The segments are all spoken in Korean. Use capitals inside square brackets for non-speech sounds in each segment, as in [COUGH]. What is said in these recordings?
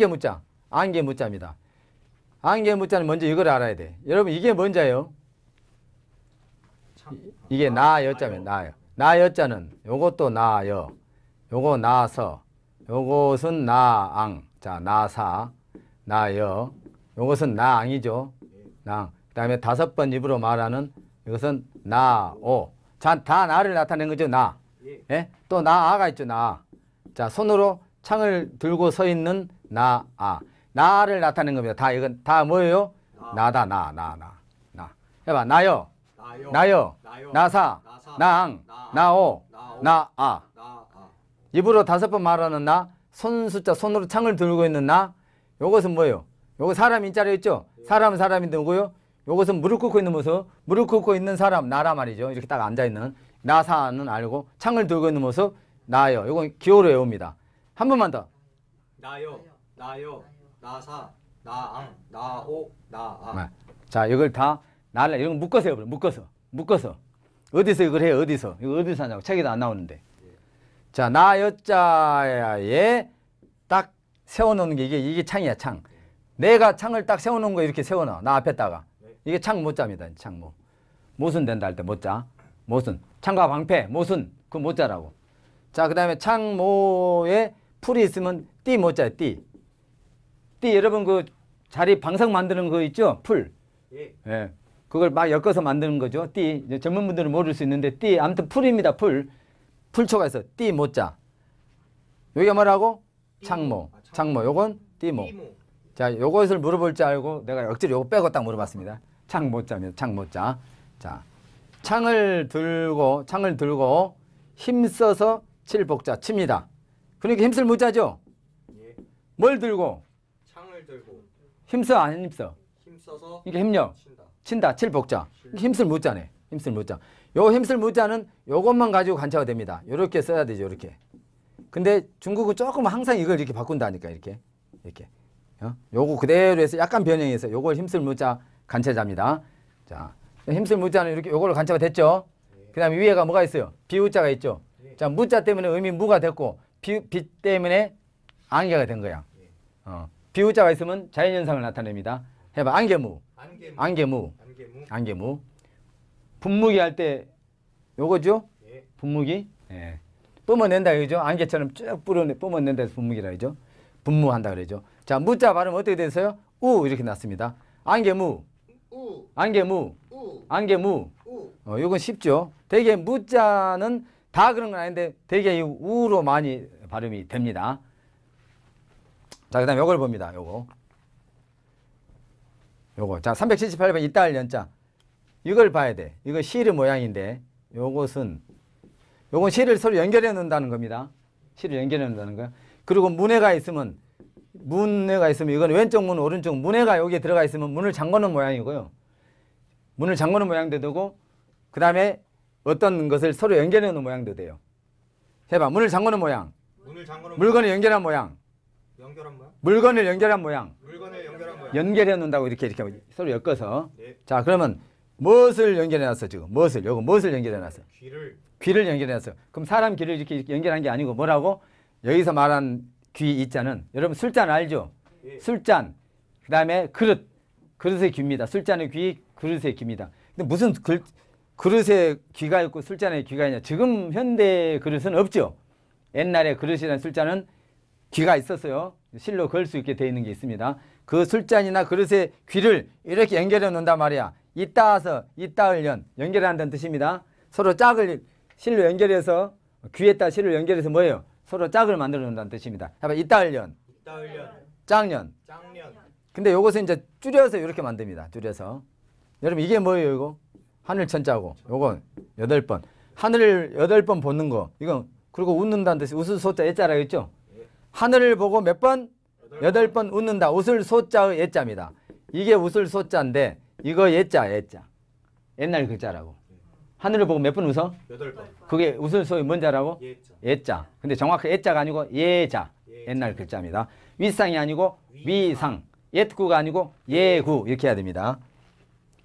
안개 묻자. 안개 묻자입니다. 안개 묻자는 먼저 이걸 알아야 돼. 여러분 이게 뭔자요 이게 아, 나여자면 나요. 나여자는 요것도 나여. 요거 나서. 요것은 나앙. 자, 나사. 나여. 요것은 나앙이죠. 나. 그다음에 다섯 번 입으로 말하는 이것은 나오. 자, 다 나를 나타낸 거죠, 나. 예? 예? 또 나아가 있죠, 나. 자, 손으로 창을 들고 서 있는 나, 아. 나를 나타낸 겁니다. 다, 이건 다 뭐예요? 나다, 나, 나, 나, 나. 해봐. 나요. 나요. 나사. 나앙. 아. 나오. 아. 나, 아. 입으로 다섯 번 말하는 나. 손 숫자, 손으로 창을 들고 있는 나. 요것은 뭐예요? 요거 사람 인자로 있죠? 사람은 사람인데 뭐고요? 요것은 무릎 꿇고 있는 모습. 무릎 꿇고 있는 사람, 나라 말이죠. 이렇게 딱 앉아있는. 나사는 알고 창을 들고 있는 모습. 나요. 요건 기호로 외웁니다. 한 번만 더. 나요. 나요, 나사, 나앙, 나오, 나아. 네. 자, 이걸 다 나를 이런 거 묶어서 해버려. 묶어서, 묶어서. 어디서 이걸 해? 어디서? 이거 어디서 하냐고 책에도 안 나오는데. 예. 자, 나여자에 딱 세워놓는 게 이게 이게 창이야 창. 예. 내가 창을 딱 세워놓은 거 이렇게 세워놔. 나 앞에다가. 네. 이게 창못자니다창 뭐. 모순된다 할때 못자. 모순. 창과 방패, 모순. 그 못자라고. 자, 그 다음에 창모에 풀이 있으면 띠 못자야 띠. 띠 여러분 그 자리 방석 만드는 거 있죠? 풀. 예. 예. 그걸 막 엮어서 만드는 거죠. 띠. 이제 젊은 분들은 모를 수 있는데 띠. 아무튼 풀입니다. 풀. 풀초가 있어. 띠 모자. 여기가 뭐라고? 창모. 아, 창모. 요건 띠모. 띠모. 자, 요것을 물어볼 줄 알고 내가 억지로 요거 빼고 딱 물어봤습니다. 창모자면 창모자. 자. 창을 들고 창을 들고 힘써서 칠복자 칩니다. 그러니까 힘쓸 모자죠. 예. 뭘 들고 힘써 안 힘써? 힘써서 이게 힘력. 친다. 친다. 칠 복자. 힘쓸 못자네. 힘쓸 못자. 요 힘쓸 못자는 요것만 가지고 관찰가 됩니다. 요렇게 써야 되죠. 요렇게. 근데 중국은 조금 항상 이걸 이렇게 바꾼다니까. 이렇게. 이렇게. 어? 요거 그대로 해서 약간 변형해서 요걸 힘쓸 못자 관찰자입니다 자. 힘쓸 무자는 이렇게 요걸관찰가 됐죠. 네. 그 다음에 위에가 뭐가 있어요? 비우자가 있죠. 네. 자, 무자 때문에 의미 무가 됐고 비, 비 때문에 안개가 된 거야. 네. 어. 비우자가 있으면 자연현상을 나타냅니다. 해봐. 안개무. 안개무. 안개무. 안개무. 안개무. 분무기 할 때 요거죠? 예. 분무기. 예. 뿜어낸다 그죠 안개처럼 쭉 뿌려내, 뿜어낸다 해서 분무기라 그죠 분무한다 그러죠? 자, 무자 발음 어떻게 되세요? 우 이렇게 났습니다. 안개무. 우. 안개무. 우. 안개무. 우. 어, 요건 쉽죠? 대개 무자는 다 그런 건 아닌데 대개 이 우로 많이 발음이 됩니다. 자, 그 다음에 요걸 봅니다. 요거. 요거. 자, 378번 이달 연장. 이걸 봐야 돼. 이거 실의 모양인데 요것은 요건 실을 서로 연결해 놓는다는 겁니다. 실을 연결해 놓는다는 거야. 그리고 문해가 있으면 문해가 있으면 이건 왼쪽 문, 오른쪽 문해가 여기에 들어가 있으면 문을 잠그는 모양이고요. 문을 잠그는 모양도 되고 그 다음에 어떤 것을 서로 연결해 놓는 모양도 돼요. 해봐. 문을 잠그는 모양. 문을 잠그는 물건을 모양. 연결한 모양. 연결한 모양? 물건을 연결한 모양. 물건을 연결한 모양. 연결해 놓는다고 이렇게 이렇게 서로 엮어서. 네. 자, 그러면 무엇을 연결해 놨어 지금? 무엇을? 요거 무엇을 연결해 놨어? 귀를. 귀를 연결해 놨어. 그럼 사람 귀를 이렇게 연결한 게 아니고 뭐라고? 여기서 말한 귀 있자는 여러분 술잔 알죠? 네. 술잔. 그다음에 그릇. 그릇의 귀입니다. 술잔의 귀, 그릇의 귀입니다. 근데 무슨 글, 그릇에 귀가 있고 술잔에 귀가 있냐? 지금 현대 그릇은 없죠. 옛날에 그릇이란 술잔은 귀가 있었어요. 실로 걸 수 있게 돼 있는 게 있습니다. 그 술잔이나 그릇에 귀를 이렇게 연결해 놓는단 말이야. 이따와서 이따을련 연결한다는 뜻입니다. 서로 짝을 실로 연결해서 귀에다 실을 연결해서 뭐예요? 서로 짝을 만들어 놓는다는 뜻입니다. 해봐 이따을련이따을련 짝년. 짝년. 근데 요것은 이제 줄여서 이렇게 만듭니다. 줄여서. 여러분 이게 뭐예요, 이거? 하늘 천자고. 요건 여덟 번. 하늘을 여덟 번 보는 거. 이건 그리고 웃는다는 뜻이 웃을 소자 예자라 했죠? 하늘을 보고 몇 번? 여덟 번 웃는다. 웃을 소자의 예자입니다. 이게 웃을 소자인데 이거 예자 예자. 옛날 글자라고. 예. 하늘을 보고 몇 번 웃어? 여덟 번. 그게 웃을 소리 뭔 자라고? 예자. 예자. 근데 정확히 예자가 아니고 예자. 예자. 옛날 글자입니다. 위상이 아니고 위상. 예구가 아니고 예구 이렇게 해야 됩니다.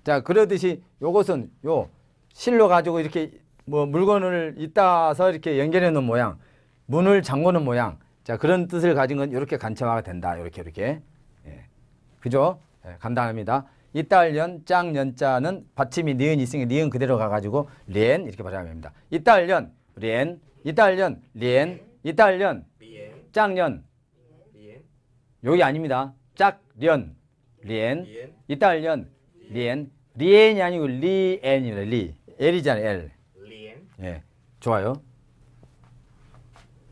자 그러듯이 요것은 요 실로 가지고 이렇게 뭐 물건을 잇따서 이렇게 연결해 놓은 모양 문을 잠그는 모양 자, 그런 뜻을 가진 건 이렇게 간첨화가 된다. 이렇게 이렇게. 예. 그죠? 예, 간단합니다. 이따년 짱년자는 받침이 니은 있으니 니은 그대로 가가지고 리 이렇게 발음하면 됩니다. 이따년리이따년리이따년 짱년 여기 아닙니다. 짝련 리이따년리 리엔이 아니고 리엔이래 리 엘이잖아요 엘. 리엔. 예, 좋아요.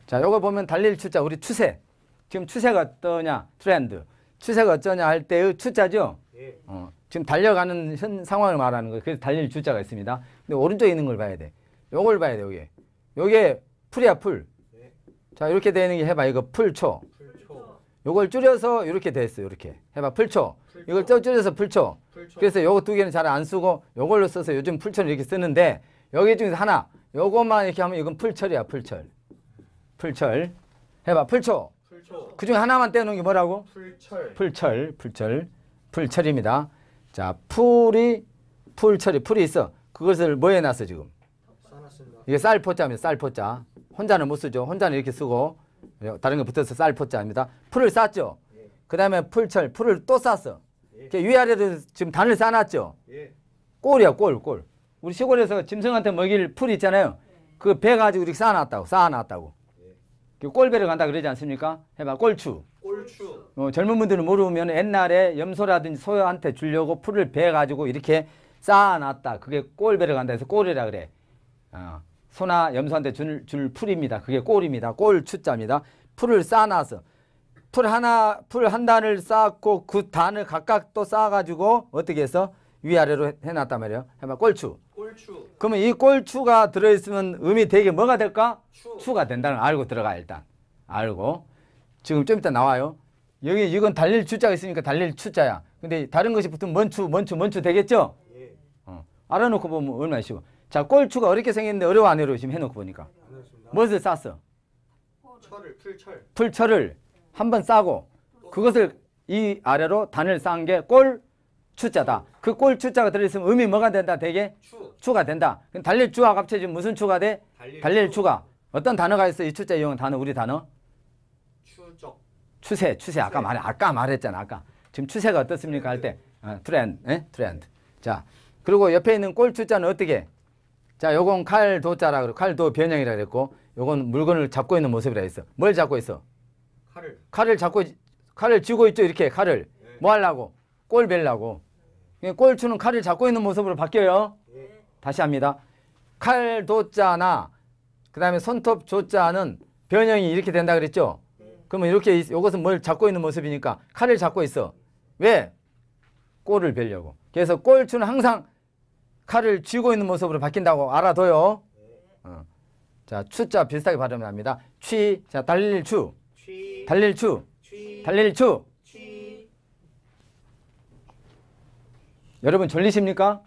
자, 요거 보면 달릴 추자, 우리 추세. 지금 추세가 어떠냐, 트렌드. 추세가 어쩌냐 할 때의 추자죠. 예. 어, 지금 달려가는 현 상황을 말하는 거예요. 그래서 달릴 주자가 있습니다. 근데 오른쪽에 있는 걸 봐야 돼. 요걸 봐야 돼, 요게. 요게 풀이야, 풀. 예. 자, 이렇게 되는 게 해봐. 이거 풀초. 풀초. 요걸 줄여서 이렇게 됐어요. 이렇게. 해봐. 풀초. 풀초. 이걸 또 줄여서 풀초. 풀초. 그래서 요거 두 개는 잘 안 쓰고 요걸로 써서 요즘 풀초를 이렇게 쓰는데 여기 중에서 하나. 요것만 이렇게 하면 이건 풀철이야, 풀철. 풀철. 해봐. 풀초. 풀초. 그중에 하나만 떼어놓은 게 뭐라고? 풀철. 풀철. 풀철. 풀철입니다. 자, 풀이 풀철이 풀이 있어. 그것을 뭐 해놨어 지금? 이게 쌀포자입니다. 쌀포자. 혼자는 못 쓰죠. 혼자는 이렇게 쓰고 다른 거 붙어서 쌀포자입니다. 풀을 쌌죠. 예. 그 다음에 풀철. 풀을 또 쌌어. 예. 위아래로 지금 단을 쌓아놨죠. 예. 꼴이야 꼴 꼴. 우리 시골에서 짐승한테 먹일 풀 있잖아요. 예. 그배 가지고 이렇게 쌓아놨다고 쌓아놨다고. 그 꼴배를 간다 그러지 않습니까? 해봐 꼴추. 꼴추. 어, 젊은 분들은 모르면 옛날에 염소라든지 소한테 주려고 풀을 베 가지고 이렇게 쌓아놨다. 그게 꼴배를 간다 해서 꼴이라 그래. 어, 소나 염소한테 줄, 줄 풀입니다. 그게 꼴입니다. 꼴추자입니다. 풀을 쌓아놔서 풀 하나 풀 한 단을 쌓고 그 단을 각각 또 쌓아가지고 어떻게 해서 위아래로 해놨단 말이에요. 해봐 꼴추. 꼴추. 그러면 이 꼴추가 들어있으면 음이 되게 뭐가 될까? 추. 가 된다는 걸 알고 들어가 일단. 알고. 지금 좀 이따 나와요. 여기 이건 달릴 추자가 있으니까 달릴 추자야. 근데 다른 것이 붙으면 먼추, 먼추, 먼추 되겠죠? 예. 어. 알아놓고 보면 얼마나 쉬워. 자, 꼴추가 어렵게 생겼는데 어려워 안 어려워 지금 해놓고 보니까. 무엇을 쌌어? 철을, 풀철. 풀철을 한번 싸고 그것을 이 아래로 단을 싼게 꼴, 추자다. 그 꼴 추자가 들어있으면 의미 뭐가 된다? 되게 추. 가 된다. 그럼 달릴 추와 합쳐지면 무슨 추가 돼? 달릴, 달릴 추. 가 어떤 단어가 있어? 이 추자 이용 단어 우리 단어? 추적. 추세, 추세. 아까 말해 아까 말했잖아. 아까 지금 추세가 어떻습니까? 할때 네, 네. 어, 트렌드, 에? 예? 트렌드. 자, 그리고 옆에 있는 꼴 추자는 어떻게? 자, 요건 칼 도자라 그래. 칼도 변형이라 그랬고, 요건 물건을 잡고 있는 모습이라 했어. 뭘 잡고 있어? 칼을. 칼을 잡고 칼을 쥐고 있죠. 이렇게 칼을 네. 뭐 하려고? 꼴벨라고 꼴 예, 추는 칼을 잡고 있는 모습으로 바뀌어요. 다시 합니다. 칼 도자나 그 다음에 손톱 조자는 변형이 이렇게 된다 그랬죠? 그러면 이렇게 이것은 뭘 잡고 있는 모습이니까 칼을 잡고 있어. 왜? 꼴을 베려고. 그래서 꼴 추는 항상 칼을 쥐고 있는 모습으로 바뀐다고 알아둬요. 어. 자, 추자 비슷하게 발음을 합니다. 취, 자, 달릴 추. 달릴 추. 달릴 추. 여러분 졸리십니까?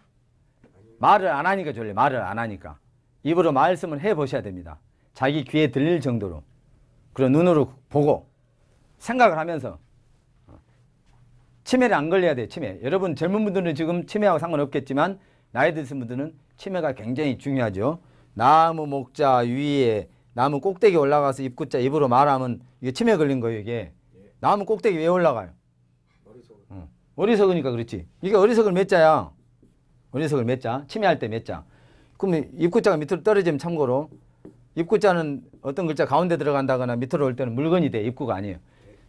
말을 안 하니까 졸려 말을 안 하니까 입으로 말씀을 해보셔야 됩니다 자기 귀에 들릴 정도로 그리 눈으로 보고 생각을 하면서 치매를 안 걸려야 돼요 치매 여러분 젊은 분들은 지금 치매하고 상관없겠지만 나이 드신 분들은 치매가 굉장히 중요하죠 나무 목자 위에 나무 꼭대기 올라가서 입구자 입으로 말하면 이게 치매 걸린 거예요 이게 나무 꼭대기 왜 올라가요 어리석으니까 그렇지. 이게 어리석을 몇 자야? 어리석을 몇 자? 침해할 때몇 자? 그럼 입구자가 밑으로 떨어지면 참고로 입구자는 어떤 글자 가운데 들어간다거나 밑으로 올 때는 물건이 돼. 입구가 아니에요.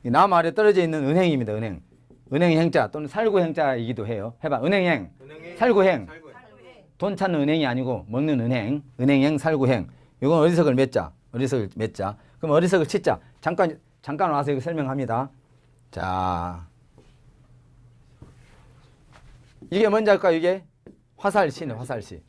남 아래 떨어져 있는 은행입니다. 은행. 은행 행자 또는 살구 행자이기도 해요. 해봐. 은행행. 은행행 살구행. 살구행. 돈 찾는 은행이 아니고 먹는 은행. 은행행 살구행. 이건 어리석을 몇 자? 어리석을 몇 자? 그럼 어리석을 치자. 잠깐 잠깐 와서 이거 설명합니다. 자. 이게 뭔지 알까요? 이게 화살시네 화살시.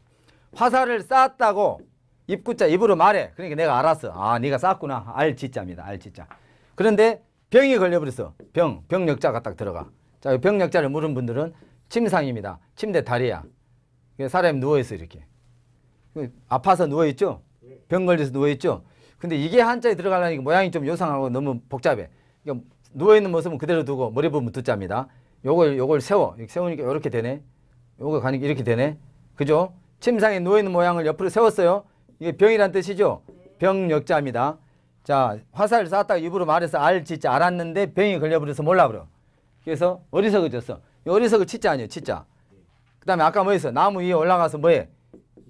화살을 쌓았다고 입구자 입으로 말해. 그러니까 내가 알았어. 아 네가 쐈구나. 알지자입니다. 알지자. 그런데 병이 걸려버렸어. 병. 병력자가딱 들어가. 자, 병력자를 물은 분들은 침상입니다. 침대 다리야. 사람이 누워있어 이렇게. 그 아파서 누워있죠? 병 걸려서 누워있죠? 근데 이게 한자에 들어가려니까 모양이 좀 요상하고 너무 복잡해. 그러 누워있는 모습은 그대로 두고 머리 부분 두자입니다. 요걸 요걸 세워. 이렇게 세우니까 이렇게 되네. 요거 가니까 이렇게 되네. 그죠? 침상에 놓여 있는 모양을 옆으로 세웠어요. 이게 병이란 뜻이죠. 병 역자입니다. 자, 화살을 쐈다가 입으로 말해서 알 짓자 알았는데 병이 걸려버려서 몰라버려. 그래서 어디서그 졌어. 어디서그 치자 아니에요, 치자. 그 다음에 아까 뭐했어? 나무 위에 올라가서 뭐해?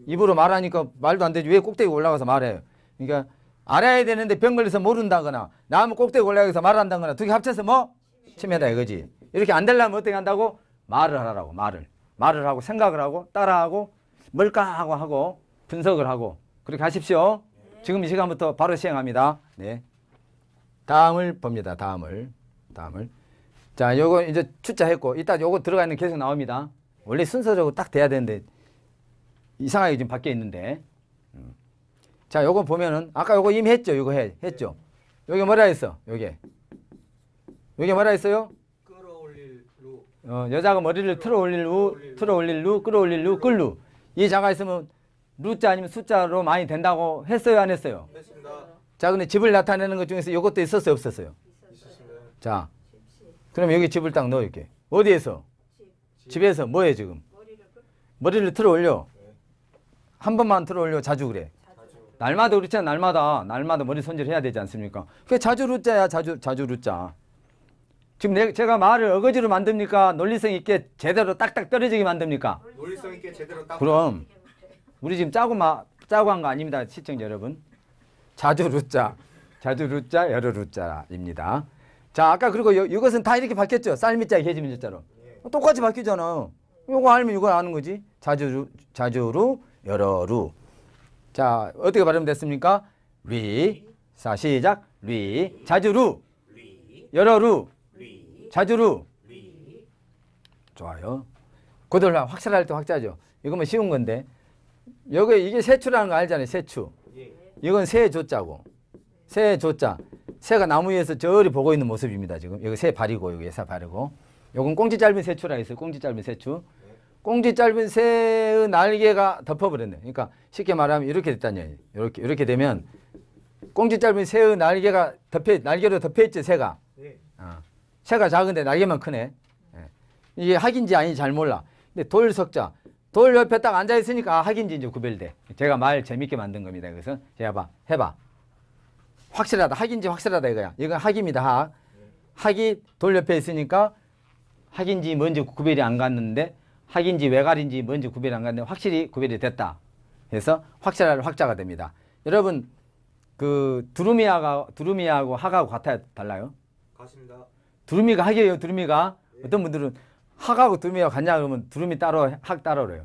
입으로 말하니까 말도 안 되지. 왜 꼭대기 올라가서 말해요? 그러니까 알아야 되는데 병 걸려서 모른다거나 나무 꼭대기 올라가서 말한다거나 두 개 합쳐서 뭐? 침해다 이거지. 이렇게 안 되려면 어떻게 한다고? 말을 하라고 말을. 말을 하고 생각을 하고 따라하고 뭘까 하고 하고 분석을 하고 그렇게 하십시오. 지금 이 시간부터 바로 시행합니다. 네. 다음을 봅니다. 다음을. 다음을. 자, 요거 이제 출자했고 이따 요거 들어가 있는 계속 나옵니다. 원래 순서적으로 딱 돼야 되는데 이상하게 지금 바뀌어 있는데. 음. 자, 요거 보면은 아까 요거 이미 했죠. 요거 해. 했죠. 네. 요게 뭐라 했어? 요게. 요게 뭐라 했어요? 어, 여자가 머리를 틀어 올릴 루, 틀어 올릴 루, 끌어 올릴 루, 끌루. 이 자가 있으면 루자 아니면 숫자로 많이 된다고 했어요, 안 했어요? 했습니다. 자, 근데 집을 나타내는 것 중에서 이것도 있었어요, 없었어요? 있었습니다. 자, 그럼 여기 집을 딱 넣어, 이렇게. 어디에서? 집. 에서 뭐해, 지금? 머리를, 틀어 올려. 한 번만 틀어 올려, 자주 그래. 날마다 그렇잖아, 날마다. 날마다 머리 손질해야 되지 않습니까? 그게 자주 루자야, 자주, 자주 루자. 지금 내, 제가 말을 어거지로 만듭니까? 논리성 있게 제대로 딱딱 떨어지게 만듭니까? 논리성 있게 제대로 딱 그럼 우리 지금 짜고 마, 짜고 한 거 아닙니다. 시청자 여러분. 자주 루자. 자주 루자 여러 루자입니다. 자 아까 그리고 요, 이것은 다 이렇게 바뀌었죠. 삶미자 개지민자로. 네. 똑같이 바뀌잖아. 요거 알면 이거 아는 거지. 자주루 자주루 여러루. 자 어떻게 발음됐습니까? 리. 사 시작. 리. 자주루. 여러루. 자주루. 좋아요. 그들 확실할 때 확자죠. 이거면 쉬운 건데. 여기 이게 새추라는 거 알잖아요. 새추. 이건 새 조자고. 새 조자. 새가 나무 위에서 저리 보고 있는 모습입니다. 지금 여기 새 발이고 여기 새 발이고. 요건 꽁지 짧은 새추라 있어요. 꽁지 짧은 새추. 꽁지 짧은 새의 날개가 덮어버렸네. 그러니까 쉽게 말하면 이렇게 됐다는 이렇게 이렇게 되면 꽁지 짧은 새의 날개가 덮여 날개로 덮여 있죠 새가. 새가 작은데 날개만 크네. 예. 이게 학인지 아닌지 잘 몰라. 근데 돌 석자. 돌 옆에 딱 앉아 있으니까 아, 학인지 이제 구별돼. 제가 말 재밌게 만든 겁니다. 그래서 제가 봐. 해봐. 확실하다. 학인지 확실하다 이거야. 이건 학입니다. 학. 학이 돌 옆에 있으니까 학인지 뭔지 구별이 안 갔는데 학인지 외갈인지 뭔지 구별이 안 갔는데 확실히 구별이 됐다. 그래서 확실할 확자가 됩니다. 여러분 그 두루미아가 두루미아하고 하가 같아요? 달라요? 같습니다. 두루미가 학이에요. 두루미가 어떤 분들은 학하고 두루미가 같냐 그러면 두루미 따로 학 따로 그래요.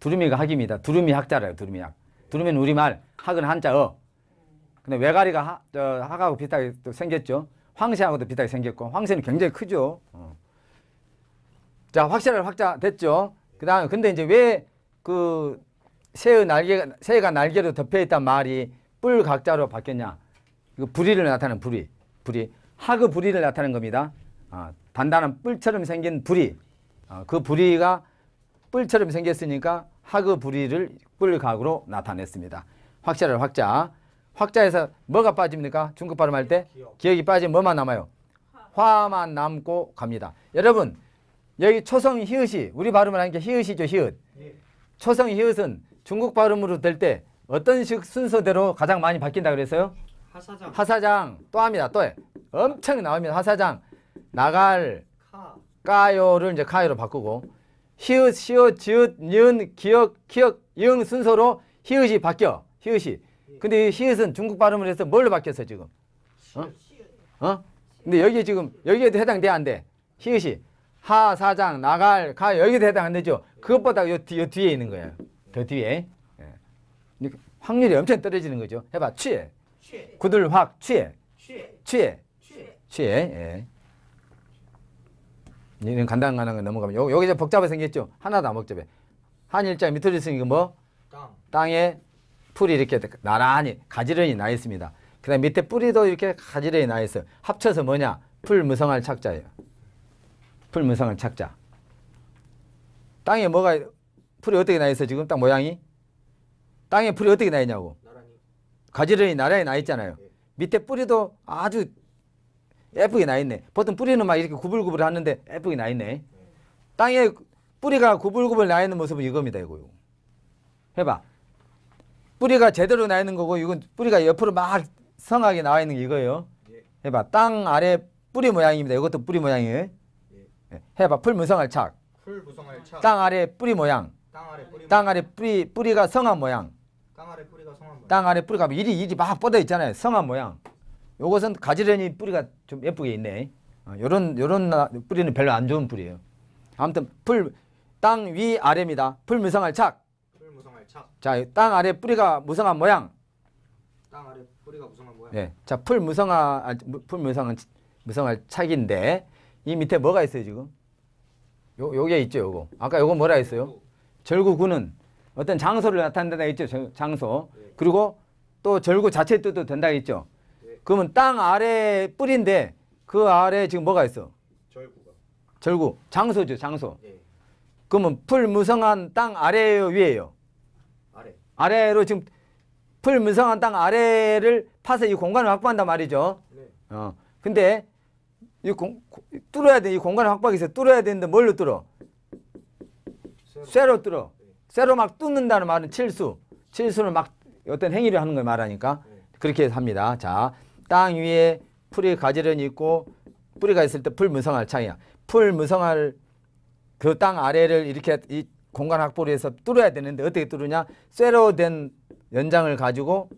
두루미가 학입니다. 두루미 학자래요. 두루미 학. 두루미는 우리말, 학은 한자어. 근데 외가리가 하, 저, 학하고 비슷하게 또 생겼죠. 황새하고도 비슷하게 생겼고 황새는 굉장히 크죠. 어. 자, 확실하게 확자 됐죠. 그다음 근데 이제 왜 그 새의 날개 가 새가 날개로 덮여 있단 말이 뿔 각자로 바뀌었냐? 이거 그 불의를 나타내는 불의. 불의. 하그 불의를 나타내는 겁니다. 어, 단단한 뿔처럼 생긴 부리 어, 그 부리가 뿔처럼 생겼으니까 하그 부리를 뿔각으로 나타냈습니다. 확자를 확자 확자에서 뭐가 빠집니까? 중국 발음할 때 기억. 이 빠지면 뭐만 남아요? 화. 만 남고 갑니다. 여러분 여기 초성 히읗이 우리 발음을 하니까 히읗이죠 히읗 예. 초성 히읗은 중국 발음으로 될 때 어떤 식 순서대로 가장 많이 바뀐다 그랬어요? 하사장 하사장 또 합니다 또 해. 엄청 나옵니다 하사장 나갈 까요를 이제 카요로 바꾸고 히읗, 시옷, 지읒, 윤 기역, 기역, 이응 순서로 히읗이 바뀌어. 히읗이. 근데 이 히읗은 중국 발음을 해서 뭘로 바뀌었어 지금? 어? 어? 근데 여기 지금 여기에도 해당돼 안 돼? 히읗이 하 사장 나갈 가 여기도 해당 안 되죠? 그것보다 요, 뒤, 요 뒤에 있는 거예요. 더 뒤에. 예. 확률이 엄청 떨어지는 거죠. 해봐 취해. 구들 확 취해. 취해. 취해. 취해. 예. 이런 간단간단한거 넘어가면 여기 게 이제 복잡해 생겼죠. 하나도 안 복잡해. 한일자 밑으로 있으니까 뭐? 땅. 땅에 풀이 이렇게 나란히 가지런히 나 있습니다. 그 다음 밑에 뿌리도 이렇게 가지런히 나 있어요. 합쳐서 뭐냐? 풀무성할 착자예요. 풀무성할 착자. 땅에 뭐가 풀이 어떻게 나 있어 지금 딱 모양이? 땅에 풀이 어떻게 나 있냐고. 가지런히 나란히 나 있잖아요. 예. 밑에 뿌리도 아주 예쁘게 나있네. 보통 뿌리는 막 이렇게 구불구불 하는데 예쁘게 나있네. 땅에 뿌리가 구불구불 나있는 모습은 이겁니다. 이거요. 해봐. 뿌리가 제대로 나있는 거고 이건 뿌리가 옆으로 막 성하게 나와있는 게 이거예요. 예. 해봐. 땅 아래 뿌리 모양입니다. 이것도 뿌리 모양이에요. 예. 예. 해봐. 풀 무성할 착. 풀 무성할 착. 땅 아래 뿌리 모양. 땅 아래 뿌리, 땅 아래 뿌리 뿌리가 성한 모양. 땅 아래 뿌리가 성한 모양. 땅 아래 뿌리가 이리 이리 막 뻗어 있잖아요. 성한 모양. 요것은 가지런히 뿌리가 좀 예쁘게 있네. 어, 요런 요런 뿌리는 별로 안 좋은 뿌리예요. 아무튼 풀 땅 위 아래입니다. 풀 무성할 착. 풀 무성할 착. 자, 땅 아래 뿌리가 무성한 모양. 땅 아래 뿌리가 무성한 모양. 네. 자, 풀무성 아, 풀 무성한 무성할 착인데 이 밑에 뭐가 있어요, 지금? 요 요게 있죠, 요거. 아까 요거 뭐라 했어요? 절구구는 어떤 장소를 나타낸다 했죠, 장소. 네. 그리고 또 절구 자체 뜻도 된다 했죠. 그러면 땅 아래 뿌리인데 그 아래 지금 뭐가 있어? 절구가. 절구. 장소죠, 장소. 예. 그러면 풀 무성한 땅 아래예요, 위에요? 아래. 아래로 지금 풀 무성한 땅 아래를 파서 이 공간을 확보한단 말이죠. 네. 어. 근데 이 공, 뚫어야 돼. 이 공간을 확보해서 뚫어야 되는데 뭘로 뚫어? 쇠로, 뚫어. 네. 쇠로 막 뚫는다는 말은 칠수. 칠수는 막 어떤 행위를 하는 걸 말하니까 네. 그렇게 합니다. 자. 땅 위에 풀이 가지런히 있고 뿌리가 있을 때 풀 무성할 창이야. 풀 무성할 그 땅 아래를 이렇게 이 공간 확보를 해서 뚫어야 되는데 어떻게 뚫으냐? 쇠로 된 연장을 가지고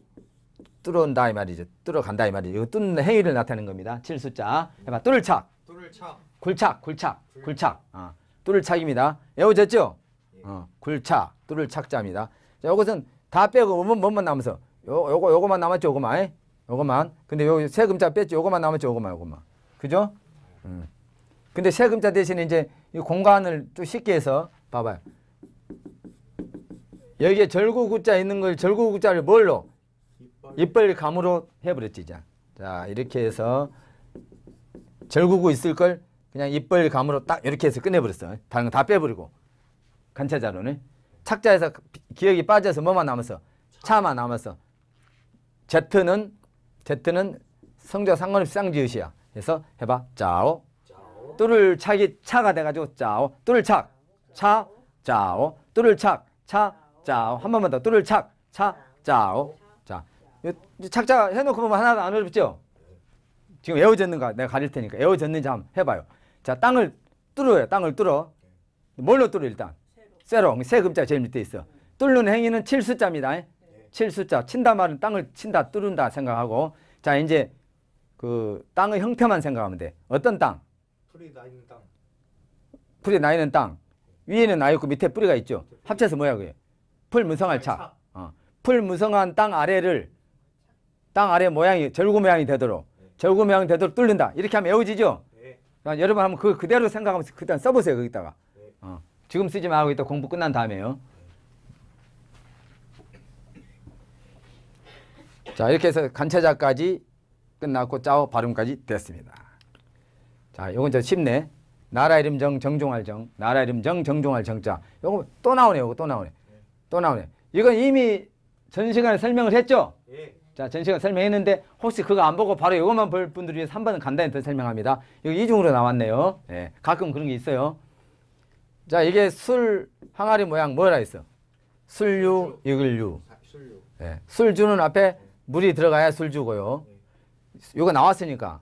뚫어온다 이 말이죠. 뚫어간다 이 말이죠. 이거 뚫는 행위를 나타내는 겁니다. 칠숫자 해봐. 뚫을 착. 뚫을 착. 굴착. 굴착. 굴착. 어. 아, 뚫을 착입니다. 외우셨죠? 어. 굴착. 뚫을 착자입니다. 자, 이것은 다 빼고 뭐만 남아서 요, 요거 요거만 남았죠. 요거만. 요것만. 근데 요세 금자 뺐지. 요것만 남았지. 요것만 요것만. 그죠? 음. 근데 세 금자 대신에 이제 이 공간을 좀 쉽게 해서 봐봐요. 여기에 절구구자 있는 걸 절구구자를 뭘로? 이빨, 감으로 해버렸지. 자. 자 이렇게 해서 절구구 있을 걸 그냥 이빨 감으로 딱 이렇게 해서 끝내버렸어. 다른 거 다 빼버리고. 간차자로는. 착자에서 기억이 빠져서 뭐만 남았어? 차만 남았어. Z는 Z는 성적 상관없이 쌍지읒이야. 그래서 해봐. 짜오. 뚜를 착이 차가 돼가지고 짜오. 뚜를 착. 차. 짜오. 뚜를 착. 차. 짜오. 한 번만 더. 뚜를 착. 차. 짜오. 자. 착자 해놓고 보면 하나도 안 어렵죠? 지금 에어젖는가 내가 가릴 테니까 에어젖는지 한번 해봐요. 자, 땅을 뚫어요. 땅을 뚫어. 뭘로 뚫어 일단? 세로. 세 금자 제일 밑에 있어. 뚫는 행위는 칠수자입니다. 칠 숫자 친다 말은 땅을 친다 뚫는다 생각하고 자 이제 그 땅의 형태만 생각하면 돼. 어떤 땅? 풀이 나 있는 땅. 풀이 나 있는 땅. 위에는 나 있고 밑에 뿌리가 있죠. 합쳐서 뭐야 그게? 풀 무성할 차. 어. 풀 무성한 땅 아래를 땅 아래 모양이 절구 모양이 되도록 네. 절구 모양이 되도록 뚫는다. 이렇게 하면 외워지죠. 네. 여러분 한번 그 그대로 생각하면서 그때 써보세요 거기다가. 네. 어. 지금 쓰지 말고 이따 공부 끝난 다음에요. 자 이렇게 해서 간체자까지 끝났고 짜오 발음까지 됐습니다. 자 요건 이 쉽네. 나라 이름 정 정종할 정 나라 이름 정 정종할 정자 요거 또 나오네요. 거또 나오네. 또 나오네. 이건 이미 전 시간에 설명을 했죠? 예. 자, 전 시간 설명했는데 혹시 그거 안 보고 바로 이것만 볼 분들 위해서 한 번은 간단히 더 설명합니다. 여기 이중으로 나왔네요. 예, 가끔 그런 게 있어요. 자, 이게 술 항아리 모양 뭐라 했어? 술류, 이글류. 술주는 예, 앞에 예. 물이 들어가야 술주고요. 요거 나왔으니까.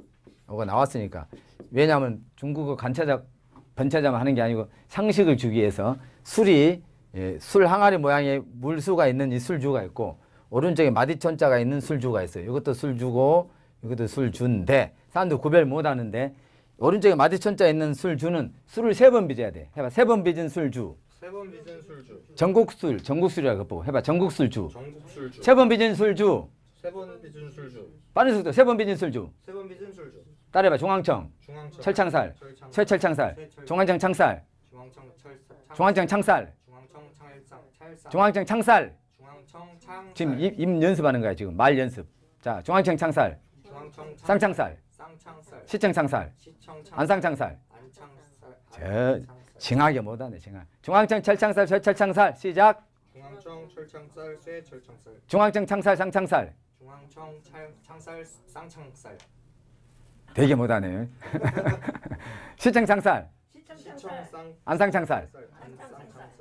요거 나왔으니까. 왜냐하면 중국어 간차작 번차장 하는 게 아니고 상식을 주기 위해서 술이 예, 술 항아리 모양의 물수가 있는 이 술주가 있고 오른쪽에 마디천자가 있는 술주가 있어요. 이것도 술주고 이것도 술주인데 사람들 구별 못하는데 오른쪽에 마디천자 있는 술주는 술을 세번 빚어야 돼. 해봐 세번 빚은 술주. 세번 빚은 술주. 전국술 전국술이라고 해봐 전국술주. 전국술주. 세번 빚은 술주. 세번 빚은 술주. 빠른 속도 세번 빚은 술주. 세번 빚은 술주. 따라해봐. 중앙청. 중앙청. 철창살. 철철창살. 중앙청 창살. 중앙청 철살. 중앙청 창살. 중앙청 창살. 중앙청 창살. 중앙청 창. 지금 입, 입 연습하는 거야 지금 말 연습. 자 중앙청 창살. 중앙청 쌍창살. 쌍창살. 시청창살. 시청창. 안상창살. 안창살. 저 징하게 못하네 징하. 중앙청 철창살 철철창살 시작. 중앙청 철창살 쇠 철창살 중앙청 창살 쌍창살 중앙청 찰, 창살 쌍창살 되게 못하네 [LAUGHS] 시청 창살 시청 쌍 안상 창살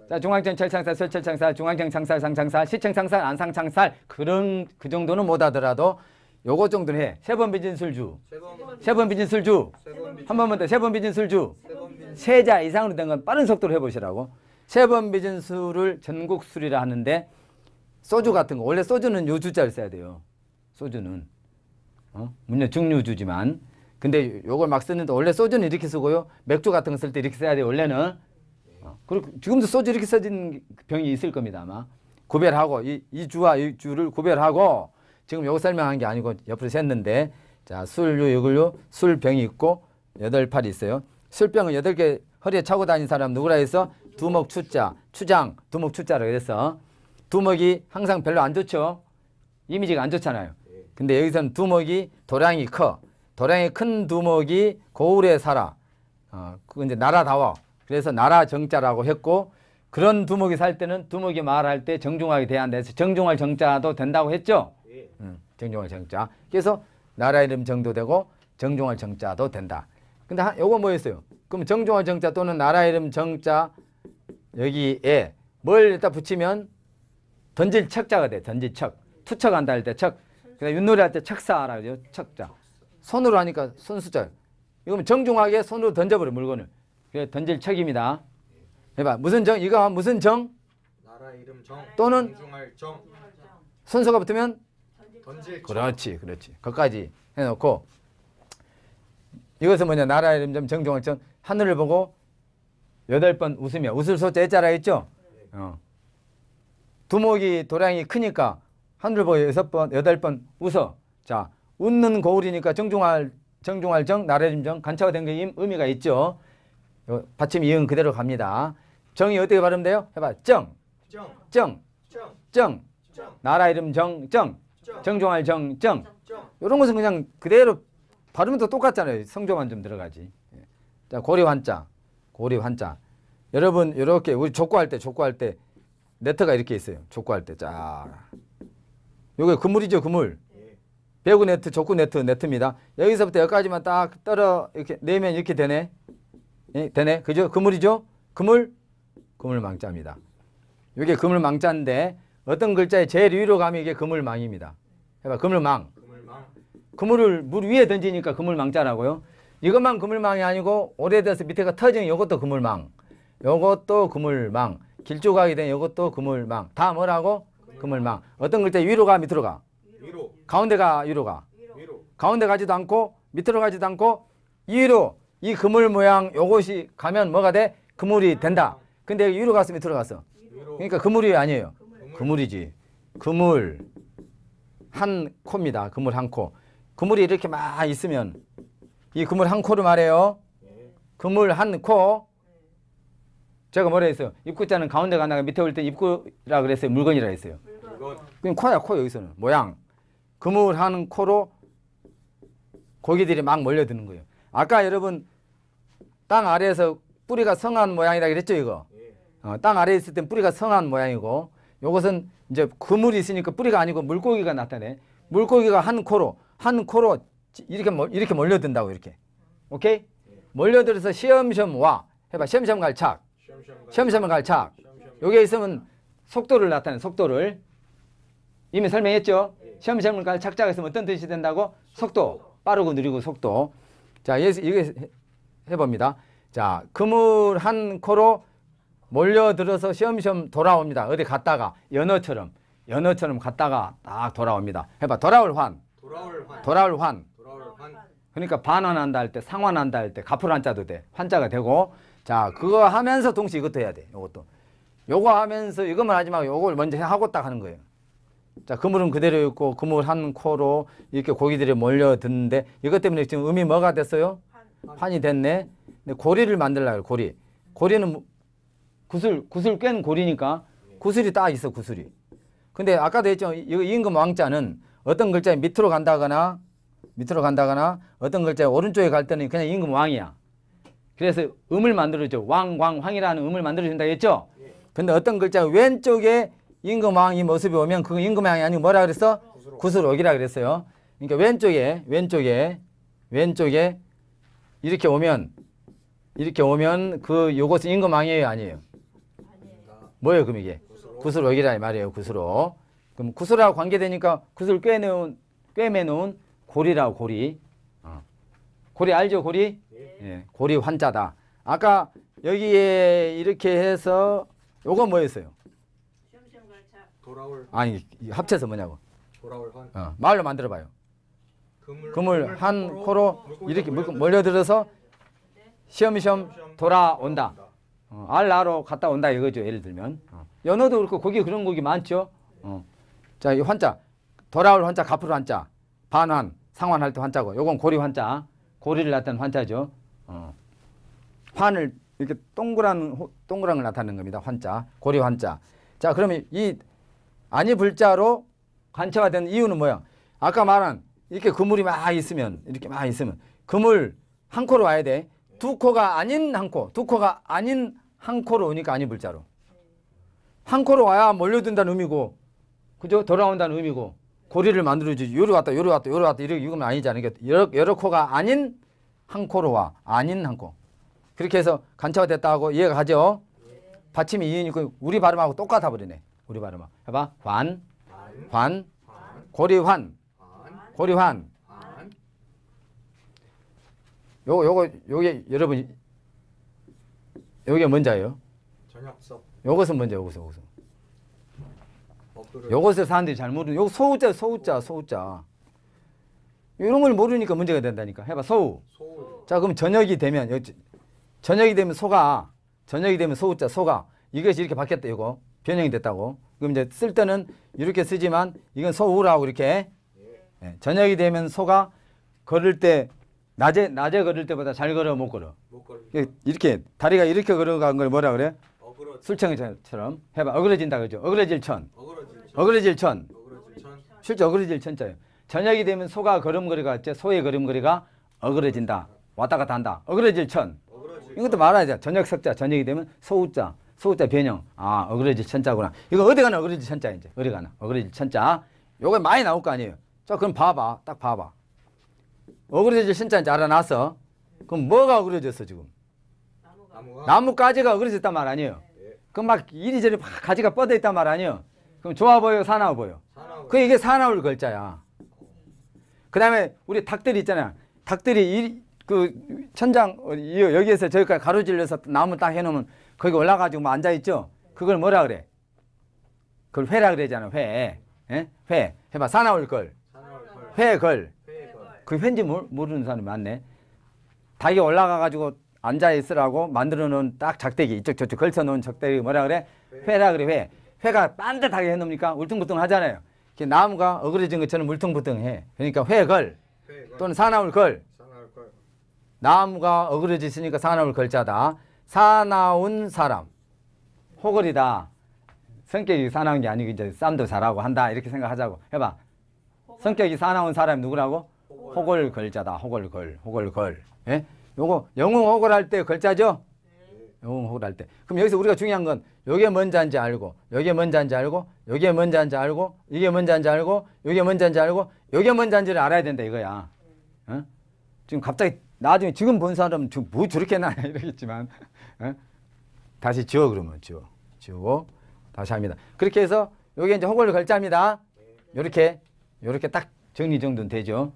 자 중앙청 철창살 쇠 철창살 중앙청 창살 쌍창살 시청 창살 안상 창살 그런 그 정도는 못하더라도 요거 정도는 해. 세번 빚은 술주. 세번 빚은 술주. 한 번만 더. 세번 빚은 술주. 세자 이상으로 된 건 빠른 속도로 해보시라고. 세번 빚은 술을 전곡 술이라 하는데 소주 같은 거 원래 소주는 요주자를 써야 돼요. 소주는 어? 물론 증류주지만 근데 요걸 막 쓰는데 원래 소주는 이렇게 쓰고요. 맥주 같은 거 쓸 때 이렇게 써야 돼요. 원래는 어? 그리고 지금도 소주 이렇게 써진 병이 있을 겁니다 아마 구별하고 이, 이 주와 이 주를 구별하고 지금 요거 설명한 게 아니고 옆으로 셌는데 자 술류 육류 술병이 있고 여덟 팔이 있어요. 술병은 여덟 개 허리에 차고 다니는 사람 누구라 해서 두목 추자, 추장, 두목 추자라 그래서 두목이 항상 별로 안 좋죠. 이미지가 안 좋잖아요. 근데 여기서는 두목이 도량이 커. 도량이 큰 두목이 고울에 살아. 어, 그 이제 나라다워. 그래서 나라 정자라고 했고 그런 두목이 살 때는 두목이 말할 때 정중하게 대한다 서 정중할 정자도 된다고 했죠. 예. 음, 정중할 정자. 그래서 나라 이름 정도 되고 정중할 정자도 된다. 근데 한, 요거 뭐였어요? 그럼 정중할 정자 또는 나라 이름 정자 여기에 뭘 일단 붙이면 던질 척자가 돼. 던질 척. 투척한다 할 때 척. 그다음 윷놀이 할 때 척사라 그죠? 척자. 손으로 하니까 손수절. 이거면 정중하게 손으로 던져버려 물건을. 그래 던질 척입니다. 해봐. 무슨 정? 이거 무슨 정? 나라 이름 정. 또는 정중할 정. 순서가 붙으면 던질 정. 그렇지, 그렇지. 거까지 해놓고 이것은 뭐냐? 나라 이름 정 정중할 정. 하늘을 보고 여덟 번 웃으며 웃을 소자 했자라 했죠? 어. 두목이 도량이 크니까 하늘 보여 여섯 번 여덟 번 웃어. 자 웃는 고울이니까 정중할 정중할 정 나래짐 정 간차가 된 게 의미가 있죠. 요, 받침 이응 그대로 갑니다. 정이 어떻게 발음돼요? 해봐 정. 정. 정. 정. 정. 나라 이름 정. 정. 정. 정중할 정. 정. 이런 것은 그냥 그대로 발음도 똑같잖아요. 성조만 좀 들어가지. 예. 자 고려 한자. 고리 환자. 여러분 이렇게 우리 족구할 때 족구할 때 네트가 이렇게 있어요. 족구할 때 쫙. 요게 그물이죠 그물. 예. 배구 네트, 족구 네트, 네트입니다. 여기서부터 여기까지만 딱 떨어 이렇게 내면 이렇게 되네. 예, 되네. 그죠? 그물이죠? 그물? 그물망자입니다. 이게 그물망자인데 어떤 글자의 제일 위로 가면 이게 그물망입니다. 해봐. 그물망. 그물망. 그물을 물 위에 던지니까 그물망자라고요. 이것만 그물망이 아니고 오래돼서 밑에가 터진 이것도 그물망. 이것도 그물망. 길쭉하게 된 이것도 그물망. 다 뭐라고? 그물망. 어떤 글자 위로 가 밑으로 가? 위로. 가운데가 위로 가. 위로. 가운데 가지도 않고 밑으로 가지도 않고 위로 이 그물 모양 요것이 가면 뭐가 돼? 그물이 된다. 근데 위로 갔어 밑으로 갔어? 그러니까 그물이 아니에요. 그물. 이지 그물 한 코입니다. 그물 한 코. 그물이 이렇게 막 있으면 이 그물 한 코를 말해요. 예. 그물 한 코. 제가 뭐라 했어요? 입구자는 가운데 가다가 밑에 올 때 입구라 그랬어요. 물건이라 했어요. 그냥 코야 코 여기서는 모양. 그물 한 코로 고기들이 막 몰려드는 거예요. 아까 여러분 땅 아래에서 뿌리가 성한 모양이라 그랬죠 이거. 예. 어, 땅 아래에 있을 땐 뿌리가 성한 모양이고 이것은 이제 그물이 있으니까 뿌리가 아니고 물고기가 나타내. 물고기가 한 코로 한 코로 이렇게 이렇게 몰려든다고 이렇게. 오케이? 몰려들어서 시험시험 와. 해봐. 시험시험 갈착. 시험시험 갈착. 여기 있으면 속도를 나타내 속도를. 이미 설명했죠? 시험시험 갈착착 했으면 어떤 뜻이 된다고? 속도. 빠르고 느리고 속도. 자, 이게 해봅니다. 자, 그물 한 코로 몰려들어서 시험시험 돌아옵니다. 어디 갔다가 연어처럼 연어처럼 갔다가 딱 돌아옵니다. 해봐. 돌아올 환. 돌아올 환. 돌아올 환. 그러니까 반환한다 할 때 상환한다 할때 가풀 한자도 돼. 환자가 되고 자 그거 하면서 동시에 이것도 해야 돼. 이것도. 요거 하면서 이것만 하지 말고 요걸 먼저 하고 딱 하는 거예요. 자 그물은 그대로 있고 그물 한 코로 이렇게 고기들이 몰려드는데 이것 때문에 지금 음이 뭐가 됐어요? 환이 됐네. 근데 고리를 만들려고 라 고리. 고리는 구슬 구슬 깬 고리니까 구슬이 딱 있어 구슬이. 근데 아까도 했죠. 이거 임금 왕자는 어떤 글자 에 밑으로 간다거나 밑으로 간다거나 어떤 글자 오른쪽에 갈 때는 그냥 임금 왕이야. 그래서 음을 만들어줘. 왕, 광, 황이라는 음을 만들어준다 했죠? 근데 어떤 글자 왼쪽에 임금 왕이 모습이 오면 그건 임금 왕이 아니고 뭐라 그랬어? 구슬옥이라 그랬어요. 그러니까 왼쪽에, 왼쪽에, 왼쪽에 이렇게 오면 이렇게 오면 그 요것은 임금 왕이에요? 아니에요? 뭐예요 그럼 이게? 구슬옥이라 말이에요 구슬옥. 그럼 구슬하고 관계되니까 구슬 꿰내놓 꿰매놓은 고리라고 고리. 어. 고리 알죠 고리? 네. 예, 고리 환자다. 아까 여기에 이렇게 해서 요건 뭐였어요? 돌아올 아니 합쳐서 뭐냐고? 돌아올 환. 어, 말로 만들어 봐요. 금을, 그물, 한 코로, 코로 이렇게 몰려들어서 네. 시험시험 돌아온다. 어, 알나로 갔다 온다 이거죠 예를 들면. 어. 연어도 그렇고 거기 그런 곡이 많죠. 어. 자, 이 환자 돌아올 환자 갚을 환자 반환 상환할 때 환자고 요건 고리 환자 고리를 나타낸 환자죠 어. 환을 이렇게 동그란 동그란 걸 나타내는 겁니다 환자 고리 환자 자 그러면 이 아니 불자로 관체화된 이유는 뭐야 아까 말한 이렇게 그물이 막 있으면 이렇게 막 있으면 그물 한 코로 와야 돼두 코가 아닌 한코두 코가 아닌 한 코로 오니까 아니 불자로 한 코로 와야 몰려든다는 의미고 그죠 돌아온다는 의미고 고리를 만들어주지 요리 왔다 요리 왔다 요리 왔다 이렇게 이건 아니지 않으니 여러, 여러 코가 아닌 한 코로 와 아닌 한코 그렇게 해서 간차가 됐다고 이해가 가죠 예. 받침이 이은이 우리 발음하고 똑같아 버리네 우리 발음 해봐 환, 환, 환, 환 고리 환, 고리 환요 요거 요게 여러분 요게 뭔지 아요 전역서 요것은 뭔지 요것은 요것은 요것에 사람들이 잘 모르는 요 소우자 소우자 소우자 이런 걸 모르니까 문제가 된다니까 해봐 소우 자 그럼 저녁이 되면 여 저녁이 되면 소가 저녁이 되면 소우자 소가 이것이 이렇게 바뀌었다 이거 변형이 됐다고 그럼 이제 쓸 때는 이렇게 쓰지만 이건 소우라고 이렇게 예. 예, 저녁이 되면 소가 걸을 때 낮에 낮에 걸을 때보다 잘 걸어 못 걸어 못 예, 이렇게 다리가 이렇게 걸어간 걸 뭐라 그래? 술청이처럼 해봐 어그러진다 그죠? 어그러질 천. 어그러질 그렇죠. 어그러질 천. 실제 어그러질 천자요 저녁이 되면 소가 걸음걸이가 있죠. 소의 걸음걸이가 어그러진다. 왔다 갔다 한다. 어그러질 천. 이것도 말하자. 저녁 석자, 저녁이 되면 소우자, 소우자 변형. 아, 어그러질 천자구나. 이거 어디 가나 어그러질 천자 이제. 어디 가나 어그러질 천자. 요게 많이 나올 거 아니에요. 자, 그럼 봐봐. 딱 봐봐. 어그러질 천자인지 알아놨어. 그럼 뭐가 어그러졌어 지금? 나무가. 나뭇가지가 어그러졌단 말 아니에요. 네. 그막 이리저리 막 가지가 뻗어 있단 말 아니에요. 그럼 좋아 보여, 사나워 보여? 사나워. 그 이게 사나울 글자야. 그 다음에 우리 닭들이 있잖아 닭들이 이, 그 천장 여기에서 저기까지 가로질러서 나무 딱 해놓으면 거기 올라가지고 뭐 앉아있죠? 그걸 뭐라 그래? 그걸 회라 그러잖아, 회. 예? 회. 해봐, 사나울 걸. 회 걸. 그 회인지 모르는 사람이 많네. 닭이 올라가가지고 앉아있으라고 만들어 놓은 딱 작대기, 이쪽 저쪽 걸쳐 놓은 작대기 뭐라 그래? 회라 그래, 회. 회가 반듯하게 해놓으니까 울퉁불퉁 하잖아요. 나무가 어그러진 것처럼 울퉁불퉁해. 그러니까 회걸 또는 사나울 걸. 나무가 어그러져 으니까 사나울 걸자다. 사나운 사람. 호걸이다. 성격이 사나운 게 아니고 이제 쌈도 잘하고 한다. 이렇게 생각하자고. 해봐. 성격이 사나운 사람이 누구라고? 호걸 걸자다. 호걸 걸. 호걸 걸. 예? 요거 영웅 호걸할 때 걸자죠? 영웅호구를 할 때. 그럼 여기서 우리가 중요한 건 여기에 뭔지 한지 알고 여기에 뭔지 한지 알고 여기에 뭔지 한지 알고 이게 뭔지 한지 알고 여기에 뭔지 한지 알고 여기에 뭔지 한지를 알아야 된다 이거야. 어? 지금 갑자기 나중에 지금 본 사람은 지금 뭐 저렇게 나냐 [LAUGHS] 이러겠지만 다시 지워 그러면 지워. 지우고 다시 합니다. 그렇게 해서 여기 이제 허구를 결제합니다. 이렇게이렇게딱 정리 정돈 되죠.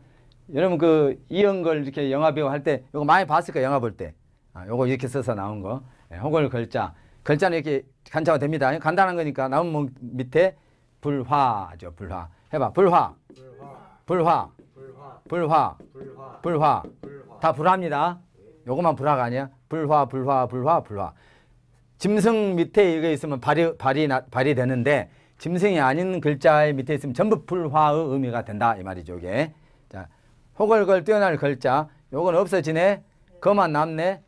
여러분 그 이런 걸 이렇게 영화 배우 할때 이거 많이 봤을 거예요. 영화 볼 때. 아, 요거 이렇게 써서 나온 거. 예, 혹을 글자. 글자는 이렇게 간자가 됩니다. 간단한 거니까 나무 밑에 불화죠. 불화. 해봐. 불화. 불화. 불화. 불화. 다 불화입니다. 요것만 불화가 아니야. 불화, 불화, 불화, 불화. 짐승 밑에 이게 있으면 발이, 발이, 발이 되는데 짐승이 아닌 글자의 밑에 있으면 전부 불화의 의미가 된다. 이 말이죠. 이게. 자, 호걸걸 뛰어날 글자. 요건 없어지네. 거만 남네.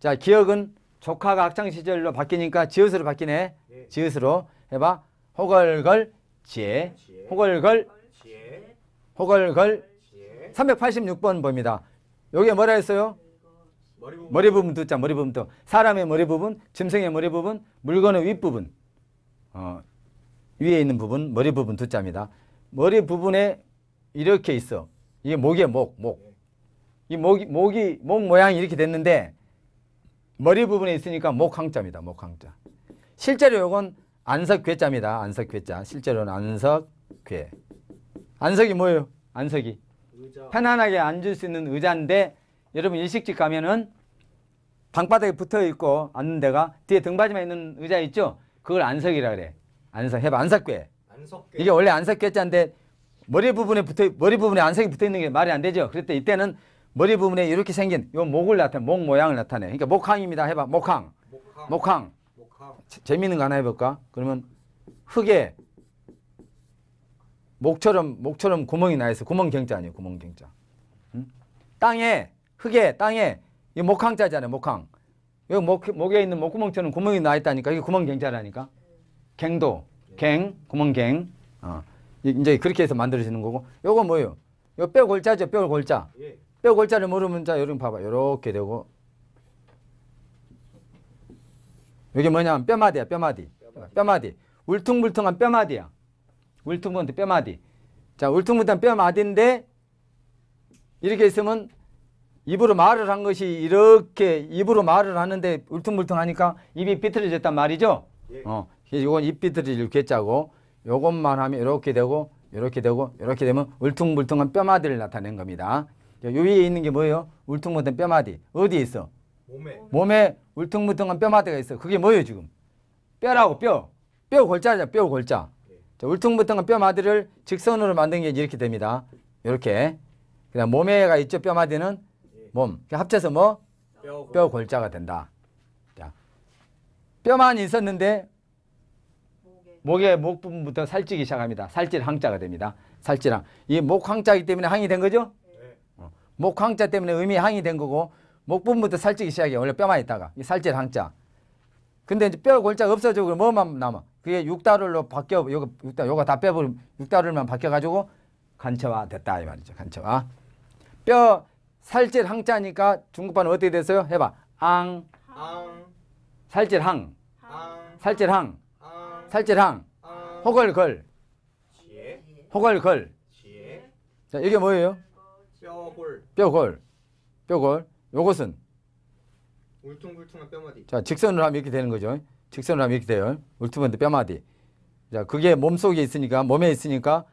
자, 기억은 조카가 학창 시절로 바뀌니까 지읒으로 바뀌네. 예. 지읒으로 해봐. 호걸걸 지혜. 지혜. 호걸걸 지혜. 호걸걸 지혜. 386번 봅니다. 여기에 뭐라 했어요? 머리 부분, 두자 머리 부분 듣. 사람의 머리 부분, 짐승의 머리 부분, 물건의 윗부분. 어, 위에 있는 부분, 머리 부분 두자입니다. 머리 부분에 이렇게 있어. 이게 목이에 목, 목. 예. 이 목이, 목이, 목 모양이 이렇게 됐는데 머리 부분에 있으니까 목항자입니다. 목항자. 실제로 이건 안석괴자입니다. 안석괴자. 실제로는 안석괴. 안석이 뭐예요? 안석이. 의자. 편안하게 앉을 수 있는 의자인데 여러분 일식집 가면은 방바닥에 붙어 있고 앉는 데가 뒤에 등받이만 있는 의자 있죠? 그걸 안석이라 그래. 안석 해봐 안석괴. 안석괴. 이게 원래 안석괴자인데 머리 부분에 붙어 머리 부분에 안석이 붙어 있는 게 말이 안 되죠. 그랬더니 이때는 머리 부분에 이렇게 생긴 요 목을 나타내, 목 모양을 나타내. 그러니까 목항입니다. 해봐. 목항. 목항. 목항. 목항. 재미있는 거 하나 해볼까? 그러면 흙에 목처럼 목처럼 구멍이 나 있어. 구멍경자 아니에요. 구멍경자. 응? 땅에 흙에 땅에 이 목항자잖아요. 목항. 여기 목, 목에 있는 목구멍처럼 구멍이 나 있다니까. 이게 구멍경자라니까. 갱도. 갱. 구멍갱. 어. 이제 그렇게 해서 만들어지는 거고. 요거 뭐예요? 요 뼈골자죠. 뼈골자. 예. 뼈 골자를 모르면 자 여름 봐봐 이렇게 되고 이게 뭐냐면 뼈마디야 뼈마디 뼈마디 울퉁불퉁한 뼈마디야 울퉁불퉁한 뼈마디 자 울퉁불퉁한 뼈마디인데 이렇게 있으면 입으로 말을 한 것이 이렇게 입으로 말을 하는데 울퉁불퉁하니까 입이 비틀어졌단 말이죠 예. 어 이건 입 비틀어질 괴짜고 요것만 하면 이렇게 되고 이렇게 되고 이렇게 되면 울퉁불퉁한 뼈마디를 나타낸 겁니다 요 위에 있는 게 뭐예요? 울퉁불퉁 뼈마디. 어디에 있어? 몸에. 몸에 울퉁불퉁한 뼈마디가 있어. 그게 뭐예요, 지금? 뼈라고, 뼈. 뼈 골자죠, 뼈 골자. 자, 울퉁불퉁한 뼈마디를 직선으로 만든 게 이렇게 됩니다. 이렇게. 그다음 몸에가 있죠, 뼈마디는? 몸. 그러니까 합쳐서 뭐? 뼈 골자가 된다. 자, 뼈만 있었는데 목의 목 부분부터 살찌기 시작합니다. 살찔 항자가 됩니다. 살찔 항. 이목 항자이기 때문에 항이 된 거죠? 목황자 때문에 음이 항이 된 거고 목부분부터 살찌기 시작해요. 원래 뼈만 있다가 이 살찔 항자. 근데 이제 뼈 골자가 없어지고 뭐만 남아. 그게 육다룰로 바뀌어 요거 육다 요거 다빼버리 육다룰만 바뀌어가지고 간체화 됐다 이 말이죠. 간체화. 뼈 살찔 항자니까 중국판 은 어떻게 됐어요? 해봐. 앙. 살찔 항. 살찔 항. 살찔 항. 호걸 걸. 호걸 걸. 자 이게 뭐예요? 뼈골. 뼈골. 뼈골. 요것은 울퉁불퉁한 뼈마디. 자, 직선으로 하면 이렇게 되는 거죠. 직선으로 하면 이렇게 돼요. 울퉁불퉁 뼈마디. 자, 그게 몸속에 있으니까 몸에 있으니까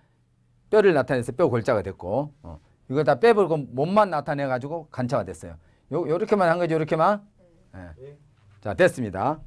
뼈를 나타내서 뼈 골자가 됐고 어. 이거 다 빼버리고 몸만 나타내 가지고 간차가 됐어요. 요 요렇게만 한 거죠. 요렇게만. 네. 예. 네. 자, 됐습니다.